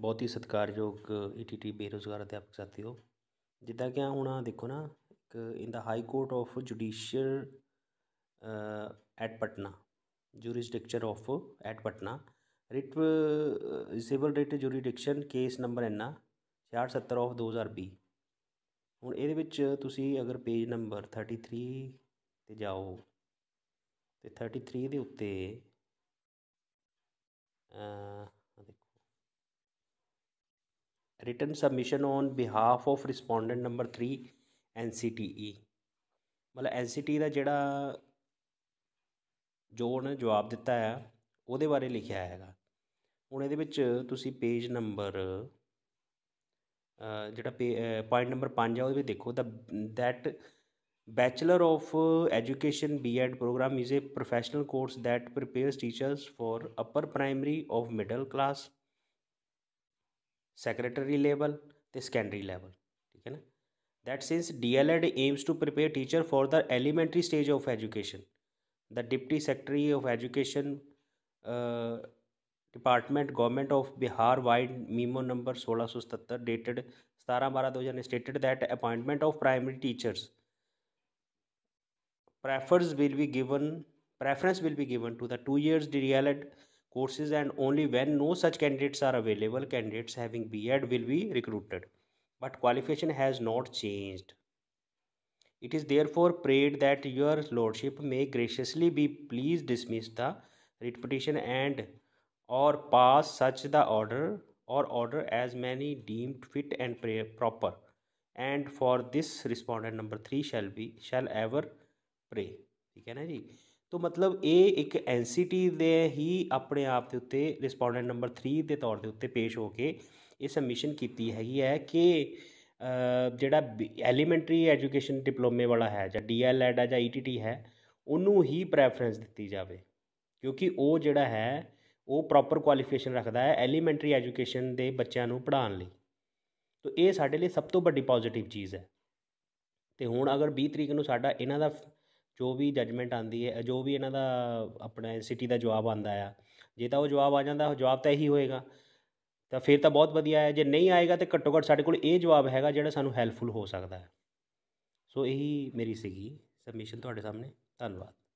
ਬਹੁਤ ਹੀ ਸਤਿਕਾਰਯੋਗ ਈਟੀਟੀ ਬੇਰੁਜ਼ਗਾਰ ਅਧਿਆਪਕ ਸਾਥੀਓ ਜਿੱਦਾਂ ਕਿ ਹੁਣ ਆ ਦੇਖੋ ਨਾ ਇੱਕ in the high court of judicial at Patna jurisdiction of at Patna writ civil writ jurisdiction case number ਇੰਨਾ 670 ਆਫ 2020 ਹੁਣ ਇਹਦੇ ਵਿੱਚ ਤੁਸੀਂ ਅਗਰ ਪੇਜ ਨੰਬਰ 33 ਤੇ ਜਾਓ ਤੇ 33 ਦੇ ਉੱਤੇ written submission on behalf of respondent number 3 NCTE ਮਤਲਬ ਐਨਸੀਟੀ e ਦਾ ਜਿਹੜਾ ਜੋ ਉਹਨੇ ਜਵਾਬ ਦਿੱਤਾ ਹੈ ਉਹਦੇ ਬਾਰੇ ਲਿਖਿਆ ਹੈਗਾ ਹੁਣ ਇਹਦੇ ਵਿੱਚ ਤੁਸੀਂ ਪੇਜ ਨੰਬਰ ਜਿਹੜਾ ਪੁਆਇੰਟ ਨੰਬਰ 5 ਆ ਉਹਦੇ ਵਿੱਚ ਦੇਖੋ ਦਾ that bachelor of education B Ed programme is a professional course that prepares teachers for upper primary of middle class secretary level तो सेकेंडरी लैवल ठीक है ना that since D L Ed aims to prepare teacher for the elementary stage of education the deputy secretary of education department government of Bihar vide memo number सोलह सौ सतर dated सतारह बारह दो हज़ार stated that appointment of primary teachers be given preference will be given to the two years D El Ed courses and only when no such candidates are available candidates having B.Ed will be recruited but qualification has not changed it is therefore prayed that your lordship may graciously be pleased dismiss the repetition and or pass such the order or order as many deemed fit and proper and for this respondent number 3 shall be shall ever pray ठीक है ना जी ਤੋ ਮਤਲਬ ਇਹ ਇੱਕ NCT ਦੇ ਹੀ ਆਪਣੇ ਆਪ ਦੇ ਉੱਤੇ ਰਿਸਪੋਂਡੈਂਟ ਨੰਬਰ 3 ਦੇ ਤੌਰ ਦੇ ਉੱਤੇ ਪੇਸ਼ ਹੋ ਕੇ ਇਹ ਸਬਮਿਸ਼ਨ ਕੀਤੀ ਹੈਗੀ ਹੈ ਕਿ ਜਿਹੜਾ ਐਲੀਮੈਂਟਰੀ ਐਜੂਕੇਸ਼ਨ ਡਿਪਲੋਮੇ ਵਾਲਾ ਹੈ ਜਾਂ ਡੀਐਲਐਡ ਹੈ ਜਾਂ ਈਟੀਟੀ e ਹੈ ਉਹਨੂੰ ਹੀ ਪ੍ਰੈਫਰੈਂਸ ਦਿੱਤੀ ਜਾਵੇ ਕਿਉਂਕਿ ਉਹ ਜਿਹੜਾ ਹੈ ਉਹ ਪ੍ਰੋਪਰ ਕੁਆਲੀਫਿਕੇਸ਼ਨ ਰੱਖਦਾ ਹੈ ਐਲੀਮੈਂਟਰੀ ਐਜੂਕੇਸ਼ਨ ਦੇ ਬੱਚਿਆਂ ਨੂੰ ਪੜ੍ਹਾਉਣ ਲਈ ਤੋ ਇਹ ਸਾਡੇ ਲਈ ਸਭ ਤੋਂ ਵੱਡੀ ਪੋਜ਼ਿਟਿਵ ਚੀਜ਼ ਹੈ ਤੇ ਹੁਣ ਅਗਰ 20 ਤਰੀਕ ਨੂੰ ਸਾਡਾ ਇਹਨਾਂ ਦਾ ਜੋ ਵੀ ਜੱਜਮੈਂਟ ਆਉਂਦੀ ਹੈ ਜੋ ਵੀ ਇਹਨਾਂ ਦਾ ਆਪਣਾ ਸਿਟੀ ਦਾ ਜਵਾਬ ਆਉਂਦਾ ਆ ਜੇ ਤਾਂ ਉਹ ਜਵਾਬ ਆ ਜਾਂਦਾ ਉਹ ਜਵਾਬ ਤਾਂ ਇਹੀ ਹੋਏਗਾ ਤਾਂ ਫਿਰ ਤਾਂ ਬਹੁਤ ਵਧੀਆ ਹੈ ਜੇ ਨਹੀਂ ਆਏਗਾ ਤੇ ਘੱਟੋ ਘੱਟ ਸਾਡੇ ਕੋਲ ਇਹ ਜਵਾਬ ਹੈਗਾ ਜਿਹੜਾ ਸਾਨੂੰ ਹੈਲਪਫੁਲ ਹੋ ਸਕਦਾ ਸੋ ਇਹੀ ਮੇਰੀ ਸੀਗੀ ਸਬਮਿਸ਼ਨ ਤੁਹਾਡੇ ਸਾਹਮਣੇ ਧੰਨਵਾਦ